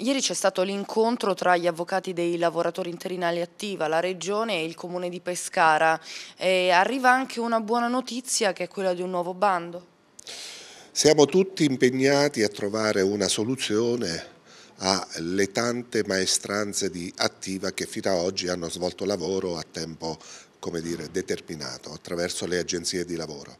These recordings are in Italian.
Ieri c'è stato l'incontro tra gli avvocati dei lavoratori interinali attiva, la Regione e il Comune di Pescara. E arriva anche una buona notizia che è quella di un nuovo bando. Siamo tutti impegnati a trovare una soluzione alle tante maestranze di attiva che fino ad oggi hanno svolto lavoro a tempo dire, determinato attraverso le agenzie di lavoro.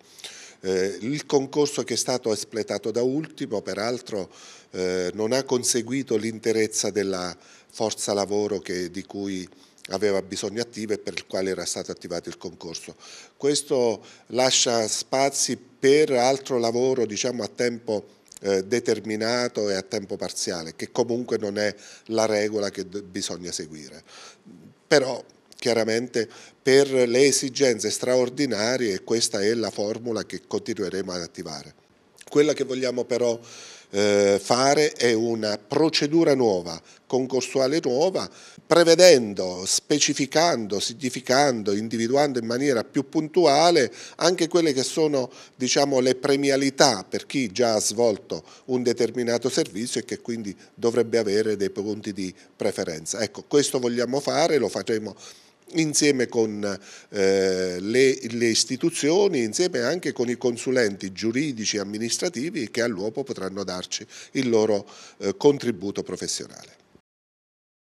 Eh, il concorso che è stato espletato da ultimo, peraltro, eh, non ha conseguito l'interezza della forza lavoro che, di cui aveva bisogno attivo e per il quale era stato attivato il concorso. Questo lascia spazi per altro lavoro diciamo, a tempo eh, determinato e a tempo parziale, che comunque non è la regola che bisogna seguire. Però chiaramente per le esigenze straordinarie e questa è la formula che continueremo ad attivare. Quella che vogliamo però eh, fare è una procedura nuova, concorsuale nuova, prevedendo, specificando, significando, individuando in maniera più puntuale anche quelle che sono diciamo, le premialità per chi già ha svolto un determinato servizio e che quindi dovrebbe avere dei punti di preferenza. Ecco, questo vogliamo fare, lo faremo insieme con eh, le, le, istituzioni, insieme anche con i consulenti giuridici e amministrativi che all'uopo potranno darci il loro eh, contributo professionale.